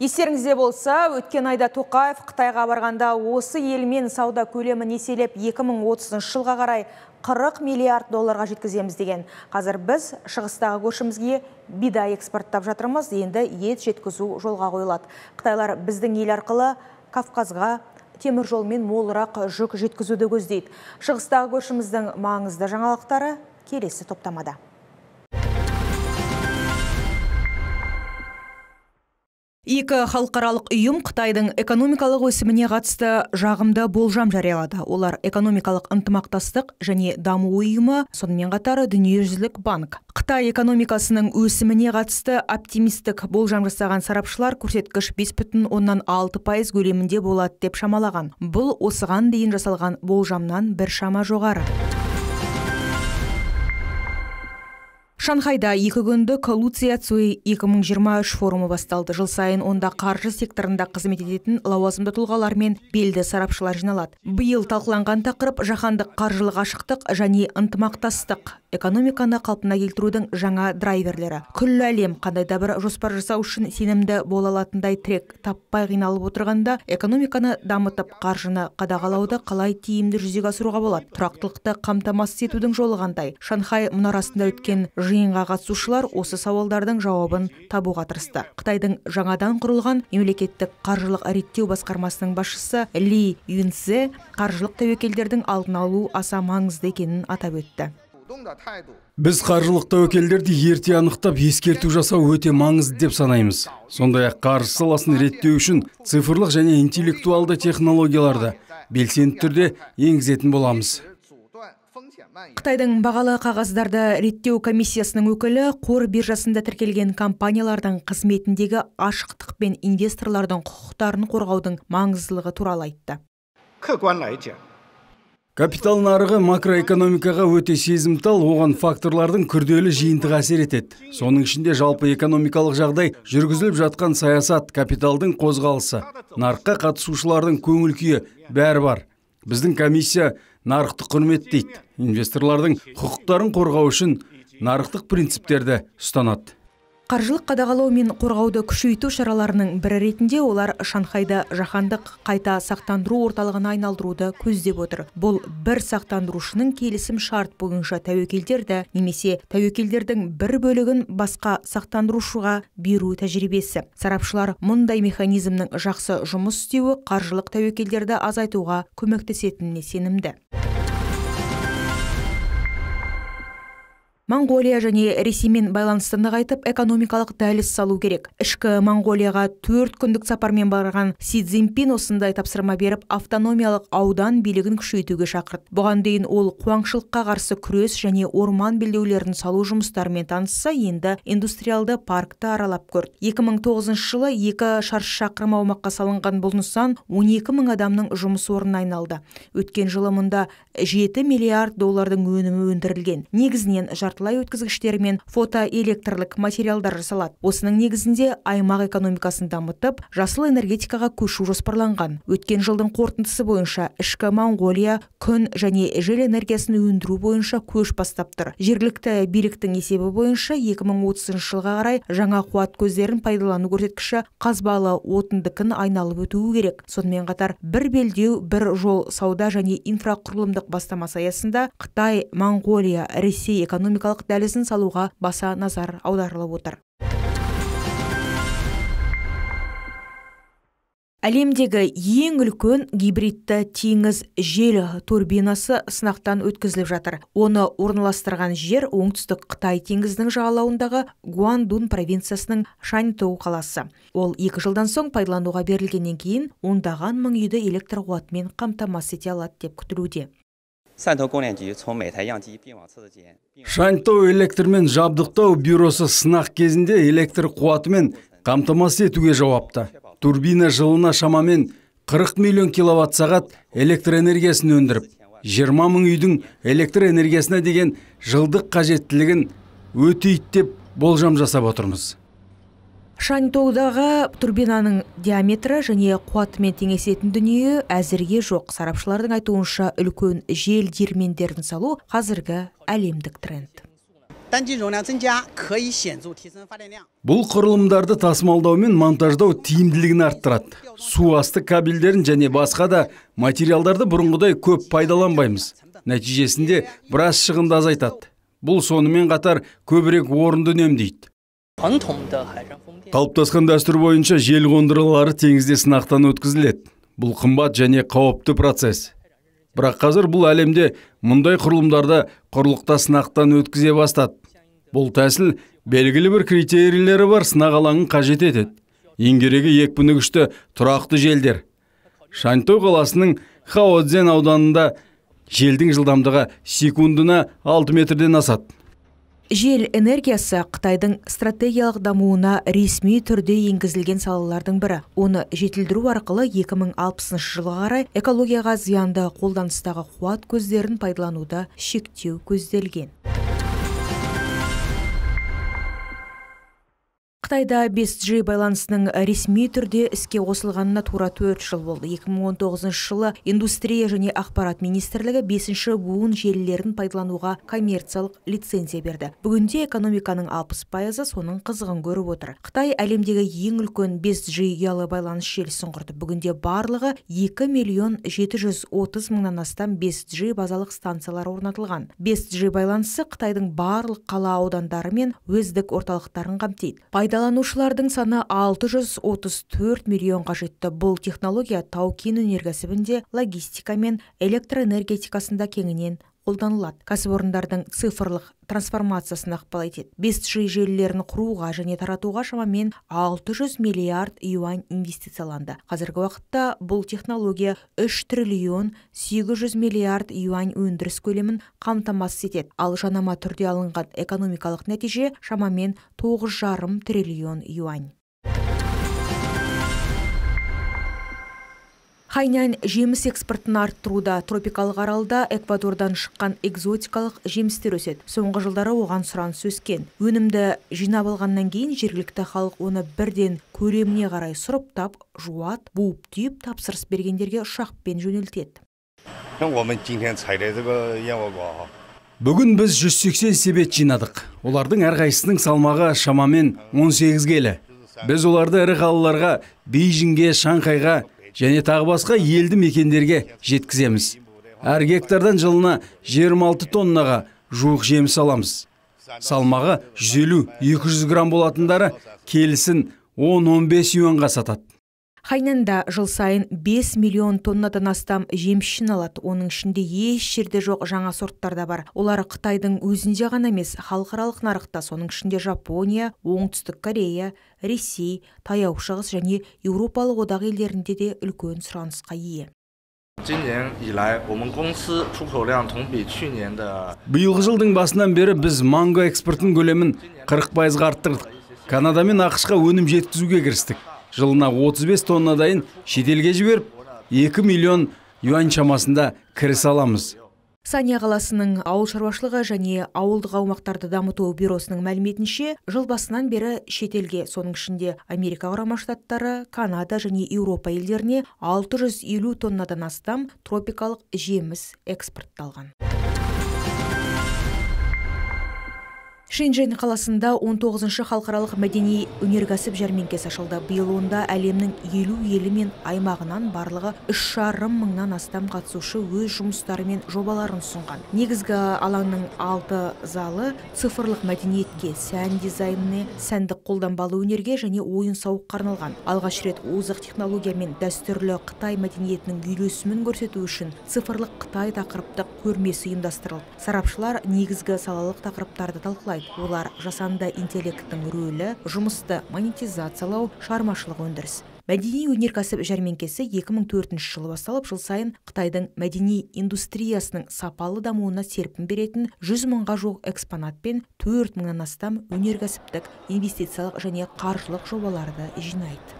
Естеріңізде болса, өткен айда Тоқаев Қытайға барғанда осы елмен сауда көлемін еселеп 2030 жылға қарай 40 миллиард долларға жеткіземіз деген. Қазір біз шығыстағы көршімізге бидай экспорттап жатырмыз, енді ет жеткізу жолға қойылады. Қытайлар біздің ел арқылы Кавказға темір жолмен молырақ жүк жеткізуді көздейді. Шығыстағы көршіміздің маңызды жаңалықтары келесі топтамада. екі халықаралық ұйым қытайдың экономикалық өсіміне қатысты жағымды болжам жариялады олар экономикалық ынтымақтастық және даму ұйымы сонымен қатар дүниежүзілік банк қытай экономикасының өсіміне қатысты оптимистік болжам жасаған сарапшылар көрсеткіш бес бүтін оннан алты пайыз көлемінде болады деп шамалаған бұл осыған дейін жасалған болжамнан біршама жоғары шанхайда екі күндік луция цуи 2023 форумы басталды жыл сайын онда қаржы секторында қызмет ететін лауазымды тұлғалар мен белді сарапшылар жиналады биыл талқыланған тақырып жаһандық қаржылық ашықтық және ынтымақтастық экономиканы қалпына келтірудің жаңа драйверлері күллі әлем қандай да бір жоспар жасау үшін сенімді бола алатындай тірек таппай қиналып отырғанда экономиканы дамытып қаржыны қадағалауды қалай тиімді жүзеге асыруға болады тұрақтылықты қамтамасыз етудің жолы қандай шанхай мұнарасында өткен жиынға қатысушылар осы сауалдардың жауабын табуға тырысты қытайдың жаңадан құрылған мемлекеттік қаржылық реттеу басқармасының басшысы ли Юнсе қаржылық тәуекелдердің алдын алу аса маңызды екенін атап өтті біз қаржылық тәуекелдерді ерте анықтап ескерту жасау өте маңызды деп санаймыз сондай ақ қаржы саласын реттеу үшін цифрлық және интеллектуалды технологияларды белсенді түрде енгізетін боламыз қытайдың бағалы қағаздарды реттеу комиссиясының өкілі қор биржасында тіркелген компаниялардың қызметіндегі ашықтық пен инвесторлардың құқықтарын қорғаудың маңыздылығы туралы айтты капитал нарығы макроэкономикаға өте сезімтал оған факторлардың күрделі жиынтығы әсер етеді соның ішінде жалпы экономикалық жағдай жүргізіліп жатқан саясат капиталдың қозғалысы нарыққа қатысушылардың көңіл күйі бәрі бар біздің комиссия нарықты құрметтейді инвесторлардың құқықтарын қорғау үшін нарықтық принциптерді ұстанады қаржылық қадағалау мен қорғауды күшейту шараларының бірі ретінде олар Шанхайда жаһандық қайта сақтандыру орталығына айналдыруды көздеп отыр бұл бір сақтандырушының келісім шарт бойынша тәуекелдерді немесе тәуекелдердің бір бөлігін басқа сақтандырушыға беру тәжірибесі сарапшылар мұндай механизмнің жақсы жұмыс істеуі қаржылық тәуекелдерді азайтуға көмектесетініне сенімді моңғолия және ресеймен байланысты нығайтып экономикалық дәліз салу керек ішкі моңғолияға төрт күндік сапармен барған си цзиньпин осындай тапсырма беріп автономиялық аудан билігін күшейтуге шақырды бұған дейін ол қуаңшылыққа қарсы күрес және орман белдеулерін салу жұмыстарымен танысса енді индустриалды паркті аралап көрді 2009 жылы екі шаршы шақырым аумаққа салынған бұл нысан 12 мың адамның жұмыс орнына айналды өткен жылы мұнда 7 миллиард доллардың өнімі өндірілген негізінен жарты жартылай өткізгіштер мен фотоэлектрлік материалдар жасалады осының негізінде аймақ экономикасын дамытып жасыл энергетикаға көшу жоспарланған өткен жылдың қорытындысы бойынша ішкі моңғолия күн және жел энергиясын өндіру бойынша көш бастап тұр жергілікті биліктің есебі бойынша 2030 жылға қарай жаңа қуат көздерін пайдалану көрсеткіші қазбалы отындыкін айналып өтуі керек сонымен қатар бір белдеу бір жол сауда және инфрақұрылымдық бастамасы аясында қытай моңғолия ресей экономикалық дәлізін салуға баса назар аударылып отыр әлемдегі ең үлкен гибридті теңіз жел турбинасы сынақтан өткізіліп жатыр оны орналастырған жер оңтүстік қытай теңізінің жағалауындағы гуандун провинциясының шаньтоу қаласы ол екі жылдан соң пайдалануға берілгеннен кейін ондаған мың үйді электр қуатымен қамтамасыз ете алады деп күтілуде Шанто электрмен жабдықтау бюросы сынақ кезінде электр қуатымен қамтамасыз етуге жауапты турбина жылына шамамен 40 миллион киловатт сағат электр энергиясын өндіріп 20 мың үйдің электр энергиясына деген жылдық қажеттілігін өтейді деп болжам жасап отырмыз шаньтоудағы турбинаның диаметрі және қуатымен теңесетін дүние әзірге жоқ сарапшылардың айтуынша үлкен жел диірмендерін салу қазіргі әлемдік тренд бұл құрылымдарды тасымалдау мен монтаждау тиімділігін арттырады су асты кабельдерін және басқа да материалдарды бұрынғыдай көп пайдаланбаймыз нәтижесінде біраз шығынды азайтады бұл сонымен қатар көбірек орынды үнемдейді қалыптасқан дәстүр бойынша жел қондырғылары теңізде сынақтан өткізіледі бұл қымбат және қауіпті процесс бірақ қазір бұл әлемде мұндай құрылымдарды құрлықта сынақтан өткізе бастады бұл тәсіл белгілі бір критерийлері бар сынақ алаңын қажет етеді ең керегі екпіні күшті тұрақты желдер шаньтоу қаласының хаодзен ауданында желдің жылдамдығы секундына 6 метрден асады жел энергиясы қытайдың стратегиялық дамуына ресми түрде енгізілген салалардың бірі оны жетілдіру арқылы 2060 жылға қарай экологияға зиянды қолданыстағы қуат көздерін пайдалануды шектеу көзделген Қытайда 5G байланысының ресми түрде іске қосылғанына тура 4 жыл болды. 2019 жылы индустрия және ақпарат министрлігі 5-ші буын желілерін пайдалануға коммерциялық лицензия берді. Бүгінде экономиканың 60 пайызы соның қызығын көріп отыр. Қытай әлемдегі ең үлкен 5G ұялы байланыс желісін құрды. Бүгінде барлығы 2 миллион 730 мыңнан астам 5G базалық станциялар орнатылған. 5G байланысы Қытайдың барлық қала аудандары мен өздік орталықтарын қамтиды пайдаланушылардың саны 634 миллион жетті. Бұл технология тау-кен өнеркәсібінде, логистика мен электроэнергетикасында кеңінен қолданылады кәсіпорындардың цифрлық трансформациясына ықпал етеді бес джи желілерін құруға және таратуға шамамен 600 миллиард юань инвестицияланды қазіргі уақытта бұл технология 3 триллион 800 миллиард юань өндіріс көлемін қамтамасыз етеді ал жанама түрде алынған экономикалық нәтиже шамамен жарым триллион юань хайнань жеміс экспортын арттыруда тропикалық аралда эквадордан шыққан экзотикалық жемістер өсет. соңғы жылдары оған сұран өскен өнімді жинап алғаннан кейін жергілікті халық оны бірден көреміне қарай тап жуат буып түйіп тапсырыс бергендерге ұшақпен жөнелтеді иә, бүгін біз 180 себет жинадық олардың әрқайсысының салмағы шамамен 18 келі біз оларды ірі қалаларға бейжіңге шанхайға және тағы басқа елді мекендерге жеткіземіз әр гектардан жылына 26 тоннаға жуық жеміс аламыз салмағы 150-200 грамм болатындары келісін 10-15 юанға сатады хайнанда жыл сайын 5 миллион тоннадан астам жеміс жиналады оның ішінде еш жерде жоқ жаңа сорттар да бар олар қытайдың өзінде ғана емес халықаралық нарықта соның ішінде жапония оңтүстік корея ресей таяу шығыс және еуропалық одақ елдерінде де үлкен сұранысқа ие биылғы жылдың басынан бері біз манго экспортын көлемін 40 пайызға арттырдық канада мен ақшқа өнім жеткізуге кірістік жылына 35 тонна дайын шетелге жіберіп 2 миллион юань шамасында кіріс аламыз сания қаласының ауыл шаруашылығы және ауылдық аумақтарды дамыту бюросының мәліметінше жыл басынан бері шетелге соның ішінде америка құрама штаттары канада және еуропа елдеріне 650 тоннадан астам тропикалық жеміс экспортталған шэньчжэнь қаласында 19-шы халықаралық мәдени өнеркәсіп жәрмеңкесі ашылды биыл онда әлемнің елу елі мен аймағынан барлығы үш жарым мыңнан астам қатысушы өз жұмыстары мен жобаларын ұсынған негізгі алаңның алты залы цифрлық мәдениетке сән сәнді сәндік қолданбалы өнерге және ойын сауыққа арналған алғаш рет озық технология мен дәстүрлі қытай мәдениетінің үйлесімін көрсету үшін цифрлық қытай тақырыптық көрмесі ұйымдастырылды сарапшылар негізгі салалық тақырыптарды талқылайды Олар жасанды интеллекттің рөлі жұмысты монетизациялау шығармашылық өндіріс мәдени өнеркәсіп жәрмеңкесі 2004 жылы басталып жыл сайын қытайдың мәдени индустриясының сапалы дамуына серпін беретін жүз мыңға жуық экспонат пен төрт мыңнан астам өнеркәсіптік инвестициялық және қаржылық жобаларды жинайды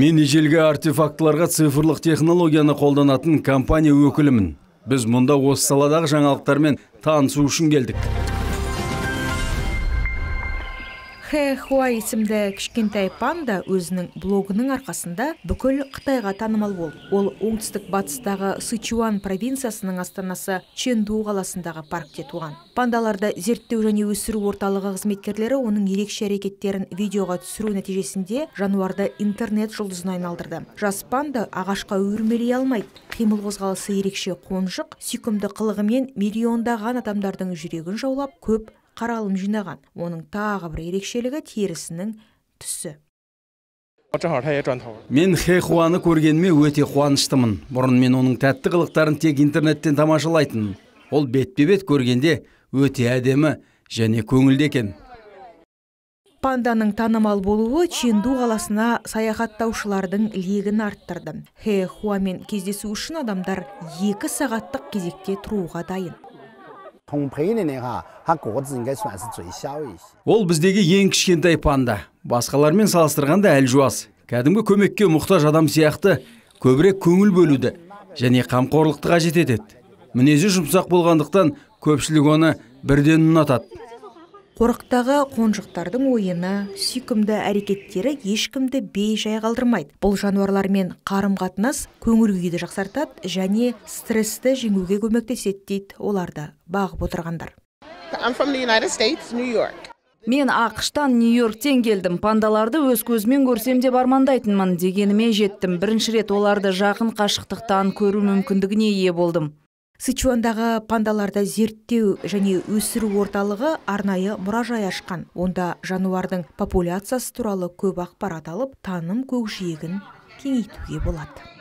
мен ежелгі артефактыларға цифрлық технологияны қолданатын компания өкілімін біз мұнда осы саладағы жаңалықтармен танысу үшін келдік хэ хуа есімді кішкентай панда өзінің блогының арқасында бүкіл қытайға танымал болды ол оңтүстік батыстағы сычуан провинциясының астанасы ченду қаласындағы паркте туған пандаларды зерттеу және өсіру орталығы қызметкерлері оның ерекше әрекеттерін видеоға түсіру нәтижесінде жануарды интернет жұлдызына айналдырды жас панда ағашқа өрмелей алмайды қимыл қозғалысы ерекше қонжық сүйкімді қылығымен миллиондаған адамдардың жүрегін жаулап көп қаралым жинаған оның тағы бір ерекшелігі терісінің түсі мен хе хуаны көргеніме өте қуаныштымын бұрын мен оның тәтті қылықтарын тек интернеттен тамашалайтынмын ол бетпе бет көргенде өте әдемі және көңілді екен панданың танымал болуы ченду қаласына саяхаттаушылардың легін арттырды хэ хуамен кездесу үшін адамдар екі сағаттық кезекте тұруға дайын Ол біздегі ең кішкентай панда басқалармен салыстырғанда әлжуаз кәдімгі көмекке мұқтаж адам сияқты көбірек көңіл бөлуді және қамқорлықты қажет етеді мінезі жұмсақ болғандықтан көпшілік оны бірден ұнатады қорықтағы қонжықтардың ойыны сүйкімді әрекеттері ешкімді бей жай қалдырмайды бұл жануарлармен қарым қатынас көңіл күйді жақсартады және стрессті жеңуге көмектеседі дейді оларды бағып отырғандар Мен Ақштан Нью-Йорктен келдім. Пандаларды өз көзімен көрсем деп армандайтынмын дегеніме жеттім. Бірінші рет оларды жақын қашықтықтан көру мүмкіндігіне ие болдым сычуандағы пандаларды зерттеу және өсіру орталығы арнайы мұражай ашқан онда жануардың популяциясы туралы көп ақпарат алып таным көкжиегін кеңейтуге болады